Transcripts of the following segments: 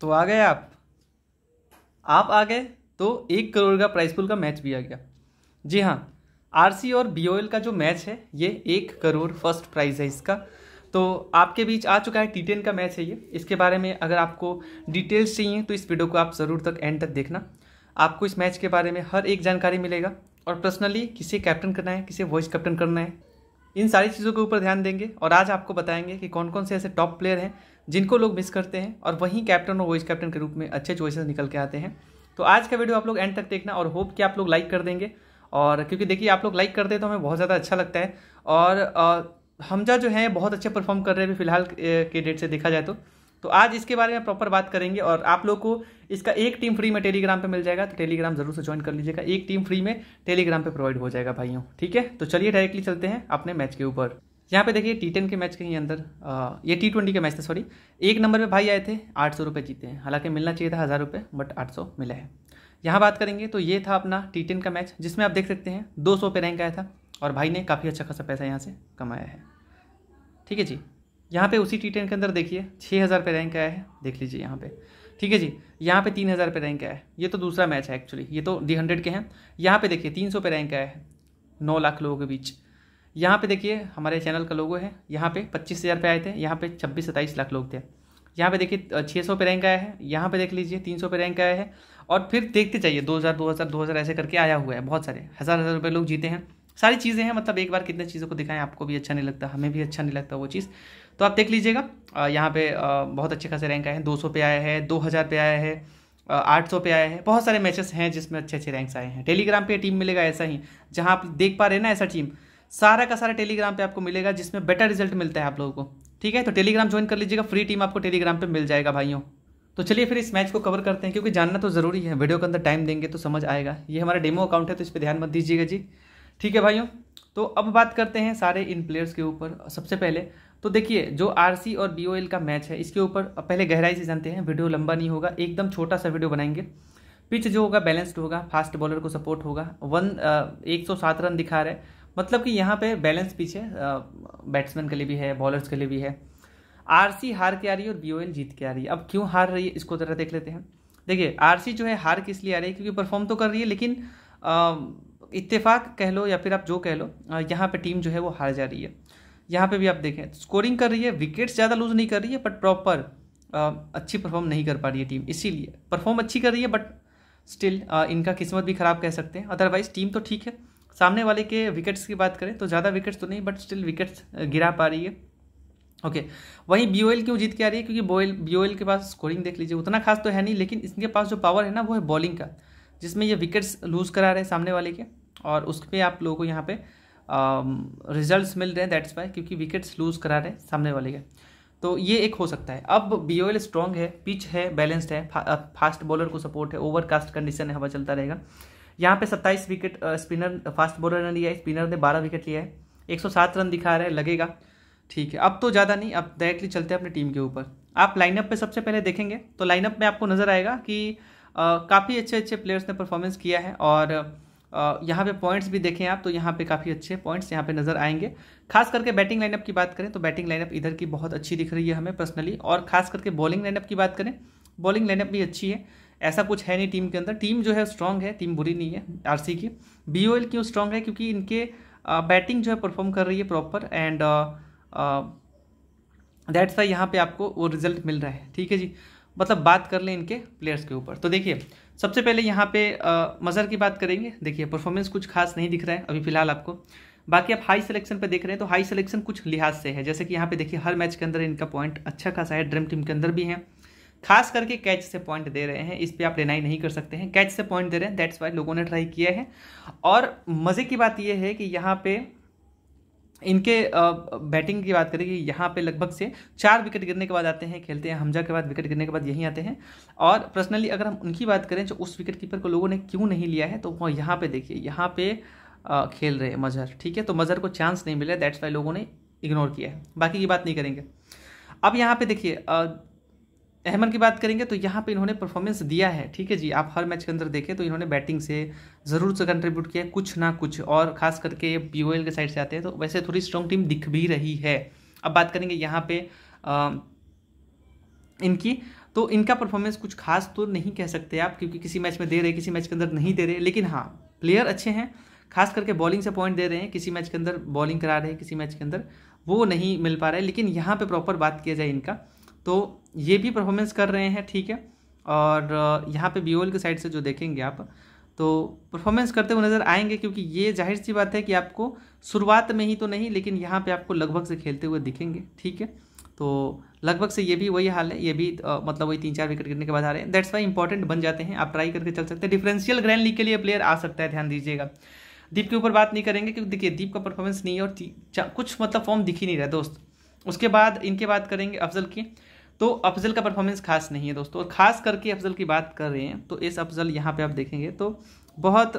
तो आ गए आप आप आ गए तो एक करोड़ का प्राइस पुल का मैच भी आ गया जी हाँ आरसी और बी का जो मैच है ये एक करोड़ फर्स्ट प्राइज़ है इसका तो आपके बीच आ चुका है टी टेन का मैच है ये इसके बारे में अगर आपको डिटेल्स चाहिए तो इस वीडियो को आप ज़रूर तक एंड तक देखना आपको इस मैच के बारे में हर एक जानकारी मिलेगा और पर्सनली किसे कैप्टन करना है किसे वाइस कैप्टन करना है इन सारी चीज़ों के ऊपर ध्यान देंगे और आज आपको बताएंगे कि कौन कौन से ऐसे टॉप प्लेयर हैं जिनको लोग मिस करते हैं और वहीं कैप्टन और वाइस कैप्टन के रूप में अच्छे चॉइसेस निकल के आते हैं तो आज का वीडियो आप लोग एंड तक देखना और होप कि आप लोग लाइक कर देंगे और क्योंकि देखिए आप लोग लाइक करते हैं तो हमें बहुत ज़्यादा अच्छा लगता है और हमजा जो है बहुत अच्छे परफॉर्म कर रहे हैं फिलहाल के डेट से देखा जाए तो तो आज इसके बारे में प्रॉपर बात करेंगे और आप लोग को इसका एक टीम फ्री में टेलीग्राम पे मिल जाएगा तो टेलीग्राम जरूर से ज्वाइन कर लीजिएगा एक टीम फ्री में टेलीग्राम पे प्रोवाइड हो जाएगा भाइयों ठीक है तो चलिए डायरेक्टली चलते हैं अपने मैच के ऊपर यहाँ पे देखिए टी टेन के मैच के ही अंदर आ, ये टी ट्वेंटी के मैच थे सॉरी एक नंबर पे भाई आए थे आठ सौ रुपये जीते हैं हालांकि मिलना चाहिए था हज़ार रुपये बट आठ सौ मिला है यहाँ बात करेंगे तो ये था अपना टी टेन का मैच जिसमें आप देख सकते हैं दो सौ पे रैंक आया था और भाई ने काफ़ी अच्छा खासा पैसा यहाँ से कमाया है ठीक है जी यहाँ पे उसी टी टेन के अंदर देखिए छः हज़ार पे रैंक आया है देख लीजिए यहाँ पे ठीक है जी यहाँ पे तीन हज़ार पे रैंक आया है ये तो दूसरा मैच है एक्चुअली ये तो डी हंड्रेड के हैं यहाँ पे देखिए तीन सौ पे रैंक आया है नौ लाख लोगों के बीच यहाँ पे देखिए हमारे चैनल का लोगो है यहाँ पे पच्चीस हज़ार पे आए थे यहाँ पे छब्बीस सत्ताईस लाख लोग थे यहाँ पे देखिए छः सौ पे रैंक आया है यहाँ पे देख लीजिए तीन सौ पे रैंक आया है और फिर देखते जाइए दो हज़ार दो हज़ार दो हज़ार ऐसे करके आया हुआ है बहुत सारे हज़ार हज़ार रुपये लोग जीते हैं सारी चीज़ें हैं मतलब एक बार कितने चीज़ों को दिखाएं आपको भी अच्छा नहीं लगता हमें भी अच्छा नहीं लगता वो चीज़ तो आप देख लीजिएगा यहाँ पे बहुत अच्छे खासे रैंक आए हैं 200 पे आया है 2000 पे आया है 800 पे आया है बहुत सारे मैचेस हैं जिसमें अच्छे अच्छे रैंक्स आए हैं टेलीग्राम पे टीम मिलेगा ऐसा ही जहाँ आप देख पा रहे हैं ना ऐसा टीम सारा का सारा टेलीग्राम पे आपको मिलेगा जिसमें बेटर रिजल्ट मिलता है आप लोगों को ठीक है तो टेलीग्राम ज्वाइन कर लीजिएगा फ्री टीम आपको टेलीग्राम पर मिल जाएगा भाइयों तो चलिए फिर इस मैच को कवर करते हैं क्योंकि जानना तो ज़रूरी है वीडियो के अंदर टाइम देंगे तो समझ आएगा ये हमारा डेमो अकाउंट है तो इस पर ध्यान मत दीजिएगा जी ठीक है भाइयों तो अब बात करते हैं सारे इन प्लेयर्स के ऊपर सबसे पहले तो देखिए जो आरसी और बीओएल का मैच है इसके ऊपर पहले गहराई से जानते हैं वीडियो लंबा नहीं होगा एकदम छोटा सा वीडियो बनाएंगे पिच जो होगा बैलेंस्ड होगा फास्ट बॉलर को सपोर्ट होगा वन एक सौ सात रन दिखा रहे मतलब कि यहाँ पे बैलेंस पिच है बैट्समैन के लिए भी है बॉलर्स के लिए भी है आरसी हार के आ रही है और बीओएल जीत के आ रही है अब क्यों हार रही है इसको जरा देख लेते हैं देखिए आरसी जो है हार किस लिए आ रही है क्योंकि परफॉर्म तो कर रही है लेकिन इत्तेफाक कह लो या फिर आप जो कह लो यहाँ पे टीम जो है वो हार जा रही है यहाँ पे भी आप देखें स्कोरिंग कर रही है विकेट्स ज़्यादा लूज नहीं कर रही है बट प्रॉपर अच्छी परफॉर्म नहीं कर पा रही है टीम इसीलिए परफॉर्म अच्छी कर रही है बट स्टिल इनका किस्मत भी खराब कह सकते हैं अदरवाइज टीम तो ठीक है सामने वाले के विकेट्स की बात करें तो ज़्यादा विकेट्स तो नहीं बट स्टिल विकेट्स गिरा पा रही है ओके okay. वहीं बीओएल क्यों जीत के आ रही है क्योंकि बोएल बीओएल के पास स्कोरिंग देख लीजिए उतना खास तो है नहीं लेकिन इनके पास जो पावर है ना वो है बॉलिंग का जिसमें ये विकेट्स लूज़ करा रहे हैं सामने वाले के और उस पर आप लोगों को यहाँ पे रिजल्ट्स um, मिल रहे हैं दैट्स वाई क्योंकि विकेट्स लूज करा रहे हैं सामने वाले के तो ये एक हो सकता है अब बी ओ एल स्ट्रॉन्ग है पिच है बैलेंस्ड है फा, फास्ट बॉलर को सपोर्ट है ओवरकास्ट कंडीशन है हवा चलता रहेगा यहाँ पे 27 विकेट स्पिनर फास्ट बॉलर ने लिया है स्पिनर ने 12 विकेट लिया है 107 रन दिखा रहा है लगेगा ठीक है अब तो ज़्यादा नहीं अब डायरेक्टली चलते हैं अपनी टीम के ऊपर आप लाइनअप पे सबसे पहले देखेंगे तो लाइनअप में आपको नज़र आएगा कि uh, काफ़ी अच्छे अच्छे प्लेयर्स ने परफॉर्मेंस किया है और यहाँ पे पॉइंट्स भी देखें आप तो यहाँ पे काफ़ी अच्छे पॉइंट्स यहाँ पे नजर आएंगे खास करके बैटिंग लाइनअप की बात करें तो बैटिंग लाइनअप इधर की बहुत अच्छी दिख रही है हमें पर्सनली और खास करके बॉलिंग लाइनअप की बात करें बॉलिंग लाइनअप भी अच्छी है ऐसा कुछ है नहीं टीम के अंदर टीम जो है स्ट्रांग है टीम बुरी नहीं है आर की बी क्यों स्ट्रांग है क्योंकि इनके बैटिंग जो है परफॉर्म कर रही है प्रॉपर एंड दैट्स वाई यहाँ पर आपको वो रिजल्ट मिल रहा है ठीक है जी मतलब बात कर लें इनके प्लेयर्स के ऊपर तो देखिए सबसे पहले यहाँ पे मज़र की बात करेंगे देखिए परफॉर्मेंस कुछ खास नहीं दिख रहा है अभी फिलहाल आपको बाकी आप हाई सिलेक्शन पे देख रहे हैं तो हाई सिलेक्शन कुछ लिहाज से है जैसे कि यहाँ पे देखिए हर मैच के अंदर इनका पॉइंट अच्छा खासा है ड्रीम टीम के अंदर भी है खास करके कैच से पॉइंट दे रहे हैं इस पर आप डिनाई नहीं कर सकते हैं कैच से पॉइंट दे रहे हैं दैट्स वाई लोगों ने ट्राई किया है और मज़े की बात यह है कि यहाँ पे इनके बैटिंग की बात करें कि यहाँ पे लगभग से चार विकेट गिरने के बाद आते हैं खेलते हैं हमजा के बाद विकेट गिरने के बाद यहीं आते हैं और पर्सनली अगर हम उनकी बात करें जो उस विकेट कीपर को लोगों ने क्यों नहीं लिया है तो वो यहाँ पे देखिए यहाँ पे खेल रहे हैं मजहर ठीक है तो मजहर को चांस नहीं मिला दैट्स वाई लोगों ने इग्नोर किया है बाकी की बात नहीं करेंगे अब यहाँ पर देखिए अहमद की बात करेंगे तो यहाँ पे इन्होंने परफॉर्मेंस दिया है ठीक है जी आप हर मैच के अंदर देखें तो इन्होंने बैटिंग से ज़रूर से कंट्रीब्यूट किया कुछ ना कुछ और खास करके ये पी के साइड से आते हैं तो वैसे थोड़ी स्ट्रॉन्ग टीम दिख भी रही है अब बात करेंगे यहाँ पे आ, इनकी तो इनका परफॉर्मेंस कुछ खास तो नहीं कह सकते आप क्योंकि किसी मैच में दे रहे किसी मैच के अंदर नहीं दे रहे लेकिन हाँ प्लेयर अच्छे हैं खास करके बॉलिंग से पॉइंट दे रहे हैं किसी मैच के अंदर बॉलिंग करा रहे हैं किसी मैच के अंदर वो नहीं मिल पा रहा है लेकिन यहाँ पे प्रॉपर बात किया जाए इनका तो ये भी परफॉर्मेंस कर रहे हैं ठीक है और यहाँ पे बी के साइड से जो देखेंगे आप तो परफॉर्मेंस करते हुए नज़र आएंगे क्योंकि ये जाहिर सी बात है कि आपको शुरुआत में ही तो नहीं लेकिन यहाँ पे आपको लगभग से खेलते हुए दिखेंगे ठीक है तो लगभग से ये भी वही हाल है ये भी आ, मतलब वही तीन चार विकेट गिरने के बाद आ रहे हैं दैट्स वाई इंपॉर्टेंट बन जाते हैं आप ट्राई करके चल सकते हैं डिफरेंशियल ग्रैंड लीग के लिए प्लेयर आ सकता है ध्यान दीजिएगा दीप के ऊपर बात नहीं करेंगे क्योंकि देखिए दीप का परफॉर्मेंस नहीं है और कुछ मतलब फॉर्म दिख ही नहीं रहा दोस्त उसके बाद इनके बात करेंगे अफजल की तो अफजल का परफॉर्मेंस खास नहीं है दोस्तों और ख़ास करके अफजल की बात कर रहे हैं तो इस अफजल यहाँ पे आप देखेंगे तो बहुत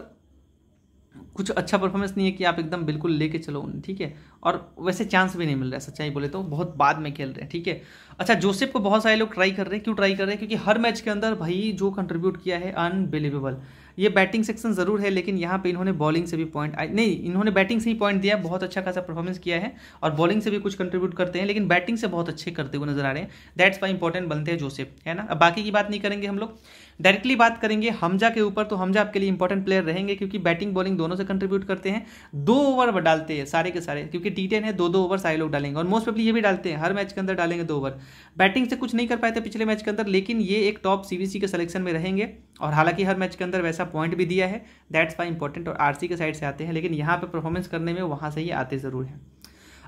कुछ अच्छा परफॉर्मेंस नहीं है कि आप एकदम बिल्कुल लेके चलो ठीक है और वैसे चांस भी नहीं मिल रहा है सच्चाई बोले तो बहुत बाद में खेल रहे हैं ठीक है अच्छा जोसेफ को बहुत सारे लोग ट्राई कर रहे हैं क्यों ट्राई कर रहे हैं क्योंकि हर मैच के अंदर भाई जो कंट्रीब्यूट किया है अनबिलीवेबल ये बैटिंग सेक्शन ज़रूर है लेकिन यहाँ पे इन्होंने बॉलिंग से भी पॉइंट नहीं इन्होंने बैटिंग से ही पॉइंट दिया बहुत अच्छा खासा परफॉर्मेंस किया है और बॉलिंग से भी कुछ कंट्रीब्यूट करते हैं लेकिन बैटिंग से बहुत अच्छे करते हुए नजर आ रहे हैं दैट्स वाई इंपॉर्टेंट बनते हैं जोसेफ है ना अब बाकी की बात नहीं करेंगे हम लोग डायरेक्टली बात करेंगे हमजा के ऊपर तो हमजा आपके लिए इंपॉर्टेंट प्लेयर रहेंगे क्योंकि बैटिंग बॉलिंग दोनों से कंट्रीब्यूट करते हैं दो ओवर डालते हैं सारे के सारे क्योंकि टी है दो दो ओवर सारे लोग डालेंगे और मोस्ट ऑफली ये भी डालते हैं हर मैच के अंदर डालेंगे दो ओवर बैटिंग से कुछ नहीं कर पाए थे पिछले मैच के अंदर लेकिन ये एक टॉप सीबीसी के सिलेक्शन में रहेंगे और हालांकि हर मैच के अंदर वैसा पॉइंट भी दिया है दैट्स वाई इंपॉर्टेंट और आरसी के साइड से आते हैं लेकिन यहाँ पर परफॉर्मेंस करने में वहाँ से ही आते ज़रूर हैं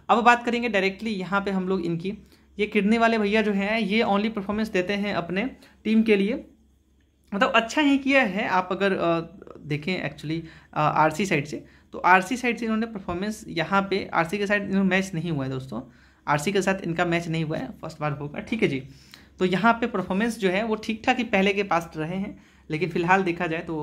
अब बात करेंगे डायरेक्टली यहाँ पे हम लोग इनकी ये किडनी वाले भैया जो हैं ये ओनली परफॉर्मेंस देते हैं अपने टीम के लिए मतलब अच्छा ही किया है आप अगर देखें एक्चुअली आरसी साइड से तो आरसी साइड से इन्होंने परफॉर्मेंस यहाँ पे आरसी के साइड इन्होंने मैच नहीं हुआ है दोस्तों आरसी के साथ इनका मैच नहीं हुआ है फर्स्ट बार होगा ठीक है जी तो यहाँ पे परफॉर्मेंस जो है वो ठीक ठाक ही पहले के पास रहे हैं लेकिन फिलहाल देखा जाए तो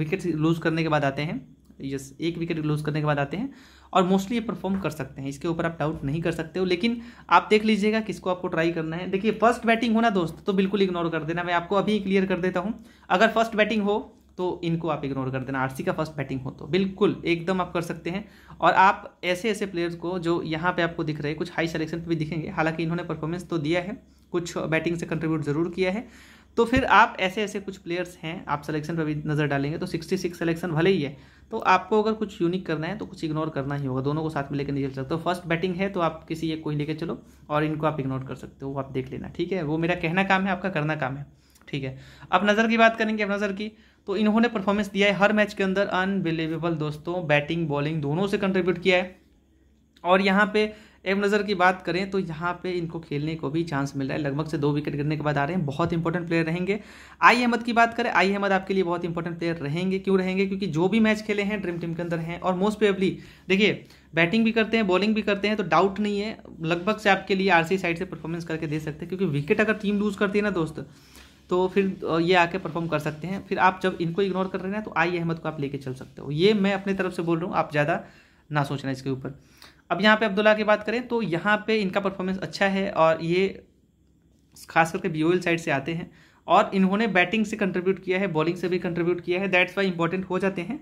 विकेट लूज़ करने के बाद आते हैं यस एक विकेट लूज करने के बाद आते हैं और मोस्टली ये परफॉर्म कर सकते हैं इसके ऊपर आप डाउट नहीं कर सकते हो लेकिन आप देख लीजिएगा किसको आपको ट्राई करना है देखिए फर्स्ट बैटिंग हो ना दोस्त तो बिल्कुल इग्नोर कर देना मैं आपको अभी क्लियर कर देता हूँ अगर फर्स्ट बैटिंग हो तो इनको आप इग्नोर कर देना आरसी का फर्स्ट बैटिंग हो तो बिल्कुल एकदम आप कर सकते हैं और आप ऐसे ऐसे प्लेयर्स को जो यहाँ पे आपको दिख रहे हैं कुछ हाई सेलेक्शन पे भी दिखेंगे हालांकि इन्होंने परफॉर्मेंस तो दिया है कुछ बैटिंग से कंट्रीब्यूट जरूर किया है तो फिर आप ऐसे ऐसे कुछ प्लेयर्स हैं आप सिलेक्शन पर भी नज़र डालेंगे तो सिक्सटी सिक्स सिलेक्शन भले ही है तो आपको अगर कुछ यूनिक करना है तो कुछ इग्नोर करना ही होगा दोनों को साथ में लेकर नहीं चल सकते हो फर्स्ट बैटिंग है तो आप किसी एक को ही लेकर चलो और इनको आप इग्नोर कर सकते हो वो आप देख लेना ठीक है वो मेरा कहना काम है आपका करना काम है ठीक है अब नज़र की बात करेंगे अब नज़र की तो इन्होंने परफॉर्मेंस दिया है हर मैच के अंदर अनबिलीवेबल दोस्तों बैटिंग बॉलिंग दोनों से कंट्रीब्यूट किया है और यहाँ पे एम नज़र की बात करें तो यहाँ पे इनको खेलने को भी चांस मिल रहा है लगभग से दो विकेट गिरने के बाद आ रहे हैं बहुत इंपॉर्टेंट प्लेयर रहेंगे आई अहमद की बात करें आई अहमद आपके लिए बहुत इंपॉर्टेंट प्लेयर रहेंगे क्यों रहेंगे क्योंकि जो भी मैच खेले हैं ड्रीम टीम के अंदर हैं और मोस्ट प्रेबली देखिए बैटिंग भी करते हैं बॉलिंग भी करते हैं तो डाउट नहीं है लगभग से आपके लिए आर साइड से परफॉर्मेंस करके दे सकते हैं क्योंकि विकेट अगर टीम लूज करती है ना दोस्त तो फिर ये आके परफॉर्म कर सकते हैं फिर आप जब इनको इग्नोर कर रहे हैं ना तो आई अहमद को आप लेके चल सकते हो ये मैं अपनी तरफ से बोल रहा हूँ आप ज़्यादा ना सोचना इसके ऊपर अब यहाँ पे अब्दुल्ला की बात करें तो यहाँ पे इनका परफॉर्मेंस अच्छा है और ये खास करके बी साइड से आते हैं और इन्होंने बैटिंग से कंट्रीब्यूट किया है बॉलिंग से भी कंट्रीब्यूट किया है दैट्स वाई इंपॉर्टेंट हो जाते हैं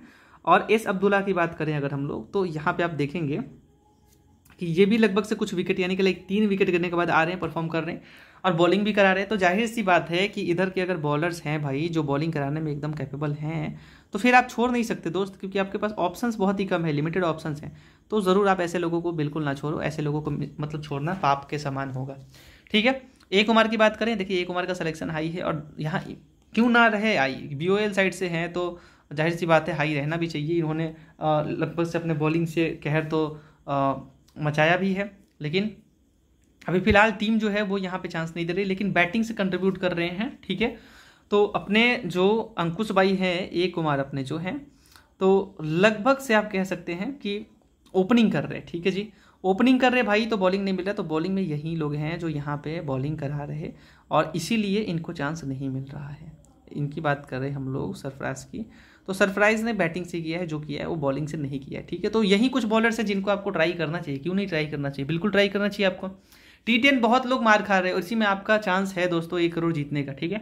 और एस अब्दुल्ला की बात करें अगर हम लोग तो यहाँ पे आप देखेंगे कि ये भी लगभग से कुछ विकेट यानी कि लाइक तीन विकेट गिरने के बाद आ रहे हैं परफॉर्म कर रहे हैं और बॉलिंग भी करा रहे हैं तो जाहिर सी बात है कि इधर के अगर बॉलर्स हैं भाई जो बॉलिंग कराने में एकदम कैपेबल हैं तो फिर आप छोड़ नहीं सकते दोस्त क्योंकि आपके पास ऑप्शंस बहुत ही कम है लिमिटेड ऑप्शंस हैं तो ज़रूर आप ऐसे लोगों को बिल्कुल ना छोड़ो ऐसे लोगों को मतलब छोड़ना पाप के समान होगा ठीक है एक उमर की बात करें देखिए एक उमर का सलेक्शन हाई है और यहाँ क्यों ना रहे आई बी साइड से हैं तो जाहिर सी बात है हाई रहना भी चाहिए इन्होंने लगभग से अपने बॉलिंग से कहर तो मचाया भी है लेकिन अभी फिलहाल टीम जो है वो यहाँ पे चांस नहीं दे रही लेकिन बैटिंग से कंट्रीब्यूट कर रहे हैं ठीक है तो अपने जो अंकुश भाई हैं ए कुमार अपने जो हैं तो लगभग से आप कह सकते हैं कि ओपनिंग कर रहे हैं ठीक है जी ओपनिंग कर रहे भाई तो बॉलिंग नहीं मिल रहा तो बॉलिंग में यही लोग हैं जो यहाँ पे बॉलिंग करा रहे और इसीलिए इनको चांस नहीं मिल रहा है इनकी बात कर रहे हम लोग सरफराज की तो सरफराज ने बैटिंग से किया है जो किया है वो बॉलिंग से नहीं किया है ठीक है तो यही कुछ बॉलर्स हैं जिनको आपको ट्राई करना चाहिए क्यों नहीं ट्राई करना चाहिए बिल्कुल ट्राई करना चाहिए आपको टी टेन बहुत लोग मार खा रहे हैं और इसी में आपका चांस है दोस्तों एक करोड़ जीतने का ठीक है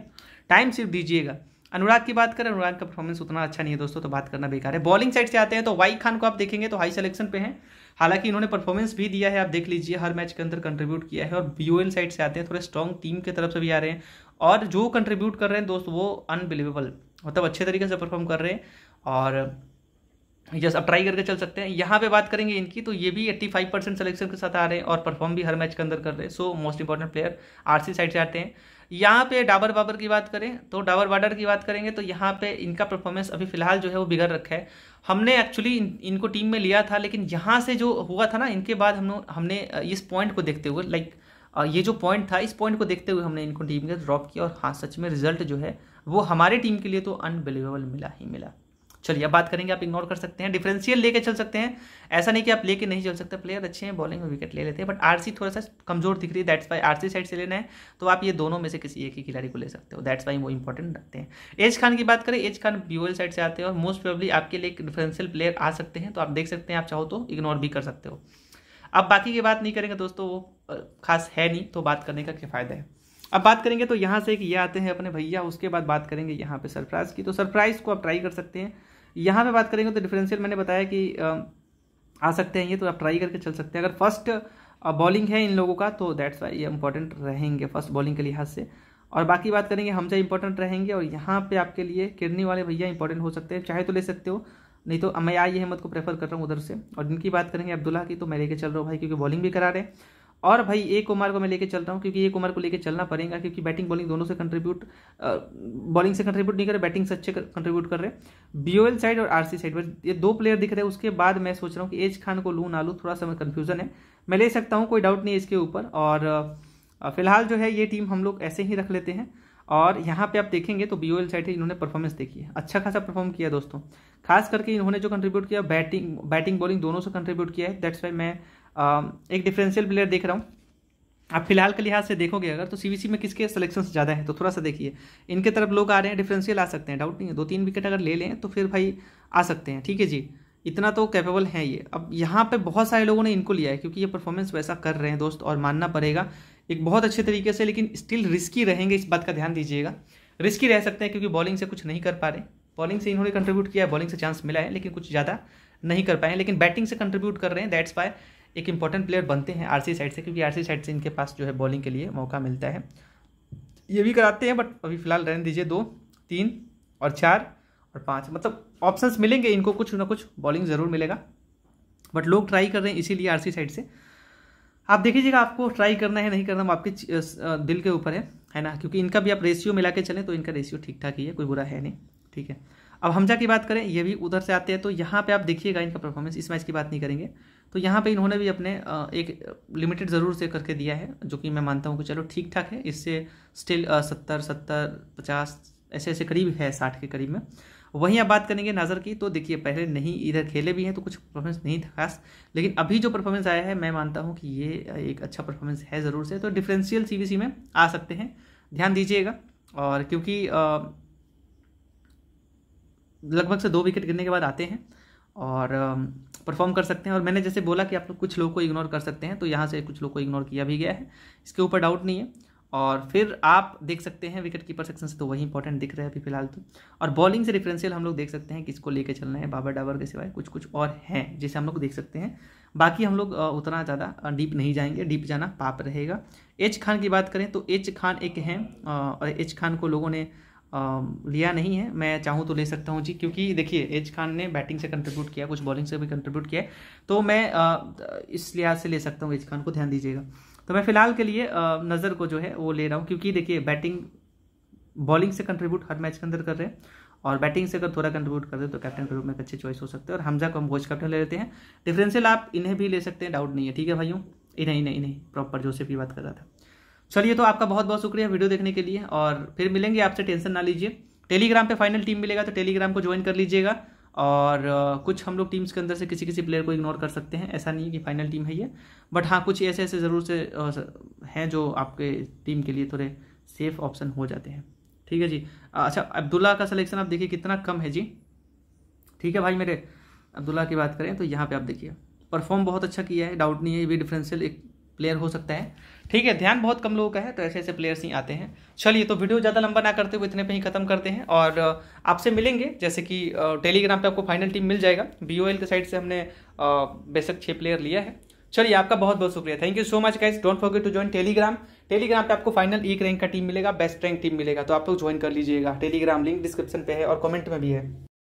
टाइम सिर्फ दीजिएगा अनुराग की बात करें अनुराग का परफॉर्मेंस उतना अच्छा नहीं है दोस्तों तो बात करना बेकार है बॉलिंग साइड से आते हैं तो वाई खान को आप देखेंगे तो हाई सेलेक्शन पे हैं हालांकि इन्होंने परफॉर्मेंस भी दिया है आप देख लीजिए हर मैच के अंदर कंट्रीब्यूट किया है और बी साइड से आते हैं थोड़े स्ट्रॉन्ग टीम की तरफ से भी आ रहे हैं और जो कंट्रीब्यूट कर रहे हैं दोस्त वो अनबिलीवेबल मतलब अच्छे तरीके से परफॉर्म कर रहे हैं और यस अब ट्राई करके चल सकते हैं यहाँ पे बात करेंगे इनकी तो ये भी 85 परसेंट सलेक्शन के साथ आ रहे हैं और परफॉर्म भी हर मैच के अंदर कर रहे हैं so most important player RC side से आते हैं यहाँ पे डाबर बाबर की बात करें तो डाबर बाडर की बात करेंगे तो यहाँ पे इनका परफॉर्मेंस अभी फिलहाल जो है वो बिगड़ रखा है हमने एक्चुअली इन, इनको टीम में लिया था लेकिन यहाँ से जो हुआ था ना इनके बाद हम हमने इस पॉइंट को देखते हुए लाइक ये जो पॉइंट था इस पॉइंट को देखते हुए हमने इनको टीम के ड्रॉप किया और हाँ सच में रिजल्ट जो है वो हमारे टीम के लिए तो अनबिलीवेबल मिला ही मिला चलिए अब बात करेंगे आप इग्नोर कर सकते हैं डिफरेंशियल लेके चल सकते हैं ऐसा नहीं कि आप लेके नहीं चल सकते प्लेयर अच्छे हैं बॉलिंग में विकेट ले लेते हैं बट आरसी थोड़ा सा कमजोर दिख रही है दैट्स वाई आरसी साइड से लेना है तो आप ये दोनों में से किसी एक ही खिलाड़ी को ले सकते हो दैट्स वाई वो इंपॉर्टेंट रखते हैं एज खान की बात करें एज खान बीओएल साइड से आते हैं और मोस्ट प्रोबली आपके लिए डिफरेंशियल प्लेयर आ सकते हैं तो आप देख सकते हैं आप चाहो तो इग्नोर भी कर सकते हो अब बाकी की बात नहीं करेंगे दोस्तों वो खास है नहीं तो बात करने का क्या फ़ायदा है अब बात करेंगे तो यहाँ से एक ये आते हैं अपने भैया उसके बाद बात करेंगे यहाँ पे सरप्राइज़ की तो सरप्राइज़ को आप ट्राई कर सकते हैं यहाँ पे बात करेंगे तो डिफरेंशियल मैंने बताया कि आ सकते हैं ये तो आप ट्राई करके चल सकते हैं अगर फर्स्ट बॉलिंग है इन लोगों का तो दैट्स वाई ये इंपॉर्टेंट रहेंगे फर्स्ट बॉलिंग के लिहाज से और बाकी बात करेंगे हमसे इंपॉर्टेंट रहेंगे और यहाँ पे आपके लिए किडनी वाले भैया इंपॉर्टेंट हो सकते हैं चाहे तो ले सकते हो नहीं तो मैं आई अहमद को प्रेफर कर रहा हूँ उधर से और जिनकी बात करेंगे अब्दुल्ला की तो मैं लेके चल रहा हूँ भाई क्योंकि बॉलिंग भी करा रहे हैं और भाई एक कुमार को मैं लेके चल रहा हूँ क्योंकि एक कुमार को लेके चलना पड़ेगा क्योंकि बैटिंग बॉलिंग दोनों से कंट्रीब्यूट बॉलिंग से कंट्रीब्यूट नहीं कर रहे बैटिंग से अच्छे कंट्रीब्यूट कर रहे बीओएल साइड और आरसी साइड पर ये दो प्लेयर दिख रहे हैं उसके बाद मैं सोच रहा हूँ कि एज खान को लू ना लू थोड़ा सा कन्फ्यूजन है मैं ले सकता हूँ कोई डाउट नहीं इसके ऊपर और फिलहाल जो है ये टीम हम लोग ऐसे ही रख लेते हैं और यहाँ पे आप देखेंगे तो बीओएल एल साइड है इन्होंने परफॉर्मेंस देखी है अच्छा खासा परफॉर्म किया दोस्तों खास करके इन्होंने जो कंट्रीब्यूट किया बैटिंग बैटिंग बॉलिंग दोनों से कंट्रीब्यूट किया है दैट्स वाई मैं एक डिफरेंशियल प्लेयर देख रहा हूँ आप फिलहाल के लिहाज से देखोगे अगर तो सी में किसके सिलेक्शन ज़्यादा हैं तो थोड़ा सा देखिए इनके तरफ लोग आ रहे हैं डिफरेंशियल आ सकते हैं डाउट नहीं है दो तीन विकेट अगर ले लें तो फिर भाई आ सकते हैं ठीक है जी इतना तो कैपेबल है ये अब यहाँ पे बहुत सारे लोगों ने इनको लिया है क्योंकि ये परफॉर्मेंस वैसा कर रहे हैं दोस्त और मानना पड़ेगा एक बहुत अच्छे तरीके से लेकिन स्टिल रिस्की रहेंगे इस बात का ध्यान दीजिएगा रिस्की रह सकते हैं क्योंकि बॉलिंग से कुछ नहीं कर पा रहे बॉलिंग से इन्होंने कंट्रीब्यूट किया है बॉलिंग से चांस मिला है लेकिन कुछ ज़्यादा नहीं कर पाए लेकिन बैटिंग से कंट्रीब्यूट कर रहे हैं दैट्स बाय एक इंपॉर्टेंट प्लेयर बनते हैं आरसी साइड से क्योंकि आरसी साइड से इनके पास जो है बॉलिंग के लिए मौका मिलता है ये भी कराते हैं बट अभी फिलहाल रहने दीजिए दो तीन और चार और पाँच मतलब ऑप्शंस मिलेंगे इनको कुछ ना कुछ बॉलिंग ज़रूर मिलेगा बट लोग ट्राई कर रहे हैं इसीलिए आर साइड से आप देखीजिएगा आपको ट्राई करना है नहीं करना आपके दिल के ऊपर है है ना क्योंकि इनका भी आप रेशियो मिला के चलें तो इनका रेशियो ठीक ठाक ही है कोई बुरा है नहीं ठीक है अब हमजा की बात करें ये भी उधर से आते हैं तो यहाँ पे आप देखिएगा इनका परफॉर्मेंस इस मैच की बात नहीं करेंगे तो यहाँ पे इन्होंने भी अपने एक लिमिटेड ज़रूर से करके दिया है जो कि मैं मानता हूँ कि चलो ठीक ठाक है इससे स्टिल सत्तर सत्तर पचास ऐसे ऐसे करीब है साठ के करीब में वहीं आप बात करेंगे नाजर की तो देखिए पहले नहीं इधर खेले भी हैं तो कुछ परफॉर्मेंस नहीं था खास लेकिन अभी जो परफॉर्मेंस आया है मैं मानता हूँ कि ये एक अच्छा परफॉर्मेंस है ज़रूर से तो डिफरेंशियल सी में आ सकते हैं ध्यान दीजिएगा और क्योंकि लगभग से दो विकेट गिरने के बाद आते हैं और परफॉर्म कर सकते हैं और मैंने जैसे बोला कि आप लोग कुछ लोग को इग्नोर कर सकते हैं तो यहाँ से कुछ लोग को इग्नोर किया भी गया है इसके ऊपर डाउट नहीं है और फिर आप देख सकते हैं विकेट कीपर सेक्शन से तो वही इंपॉर्टेंट दिख रहा है अभी फिलहाल तो और बॉलिंग से रिफरेंशियल हम लोग देख सकते हैं किसको लेके चलना है बाबर डाबर के सिवाय कुछ कुछ और हैं जिसे हम लोग देख सकते हैं बाकी हम लोग उतना ज़्यादा डीप नहीं जाएंगे डीप जाना पाप रहेगा एच खान की बात करें तो एच खान एक हैं और एच खान को लोगों ने लिया नहीं है मैं चाहूँ तो ले सकता हूँ जी क्योंकि देखिए एज खान ने बैटिंग से कंट्रीब्यूट किया कुछ बॉलिंग से भी कंट्रीब्यूट किया तो मैं इस लिहाज से ले सकता हूँ एज खान को ध्यान दीजिएगा तो मैं फिलहाल के लिए नज़र को जो है वो ले रहा हूँ क्योंकि देखिए बैटिंग बॉलिंग से कंट्रीब्यूट हर मैच के अंदर कर रहे हैं और बैटिंग से अगर थोड़ा कंट्रीब्यूट कर दे तो कैप्टन के रूप में एक अच्छी चॉइस हो सकते हैं और हमजा को हम वोच कैप्टन ले लेते हैं डिफरेंशियल आप इन्हें भी ले सकते हैं डाउट नहीं है ठीक है भाइयों इन्हें इन्हें इन्हें प्रॉपर जोसेफ की बात कर रहा था चलिए तो आपका बहुत बहुत शुक्रिया वीडियो देखने के लिए और फिर मिलेंगे आपसे टेंशन ना लीजिए टेलीग्राम पे फाइनल टीम मिलेगा तो टेलीग्राम को ज्वाइन कर लीजिएगा और कुछ हम लोग टीम्स के अंदर से किसी किसी प्लेयर को इग्नोर कर सकते हैं ऐसा नहीं है कि फाइनल टीम है ये बट हाँ कुछ ऐसे ऐसे ज़रूर से हैं जो आपके टीम के लिए थोड़े सेफ ऑप्शन हो जाते हैं ठीक है जी अच्छा अब्दुल्ला का सलेक्शन आप देखिए कितना कम है जी ठीक है भाई मेरे अब्दुल्ला की बात करें तो यहाँ पर आप देखिए परफॉर्म बहुत अच्छा किया है डाउट नहीं है ये डिफ्रेंशियल डिफरेंशियल एक प्लेयर हो सकता है ठीक है ध्यान बहुत कम लोगों का है तो ऐसे ऐसे प्लेयर्स ही आते हैं चलिए तो वीडियो ज़्यादा लंबा ना करते हुए इतने पे ही खत्म करते हैं और आपसे मिलेंगे जैसे कि टेलीग्राम पे आपको फाइनल टीम मिल जाएगा बी के साइड से हमने बेशक छः प्लेयर लिया है चलिए आपका बहुत बहुत शुक्रिया thank you so much guys don't forget to join Telegram Telegram पे आपको फाइनल एक रैंक का टीम मिलेगा बेस्ट रैंक टीम मिलेगा तो आप लोग ज्वाइन कर लीजिएगा टेलीग्राम लिंक डिस्क्रिप्शन पे है और कमेंट में भी है